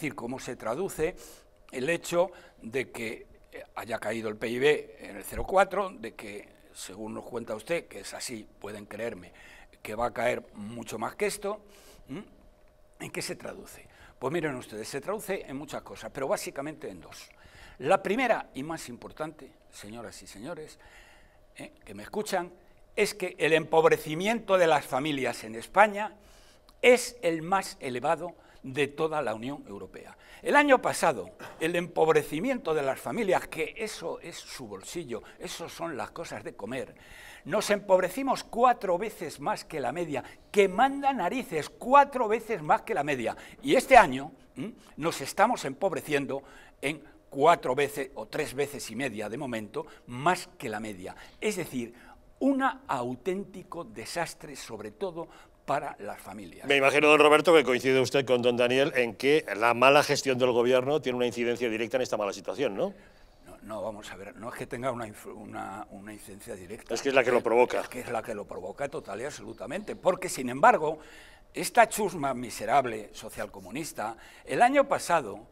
decir, cómo se traduce el hecho de que eh, haya caído el PIB en el 0,4, de que, según nos cuenta usted, que es así, pueden creerme, que va a caer mucho más que esto, ¿en qué se traduce? Pues miren ustedes, se traduce en muchas cosas, pero básicamente en dos. La primera y más importante, señoras y señores, ¿eh? que me escuchan, es que el empobrecimiento de las familias en España es el más elevado de toda la Unión Europea. El año pasado, el empobrecimiento de las familias, que eso es su bolsillo, eso son las cosas de comer, nos empobrecimos cuatro veces más que la media, que manda narices cuatro veces más que la media. Y este año nos estamos empobreciendo en cuatro veces o tres veces y media de momento más que la media. Es decir, un auténtico desastre, sobre todo para las familias. Me imagino, don Roberto, que coincide usted con don Daniel en que la mala gestión del gobierno tiene una incidencia directa en esta mala situación, ¿no? No, no vamos a ver, no es que tenga una, una, incidencia directa. Es que es la que lo provoca. Es que es la que lo provoca total y absolutamente, porque sin embargo, esta chusma miserable socialcomunista, el año pasado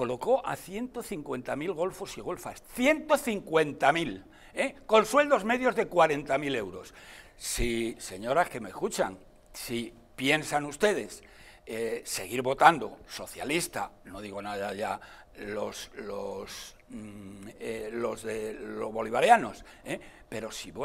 colocó a 150.000 golfos y golfas. 150.000, ¿eh? con sueldos medios de 40.000 euros. Si, señoras que me escuchan, si piensan ustedes eh, seguir votando socialista, no digo nada ya los, los, mm, eh, los, de los bolivarianos, pero si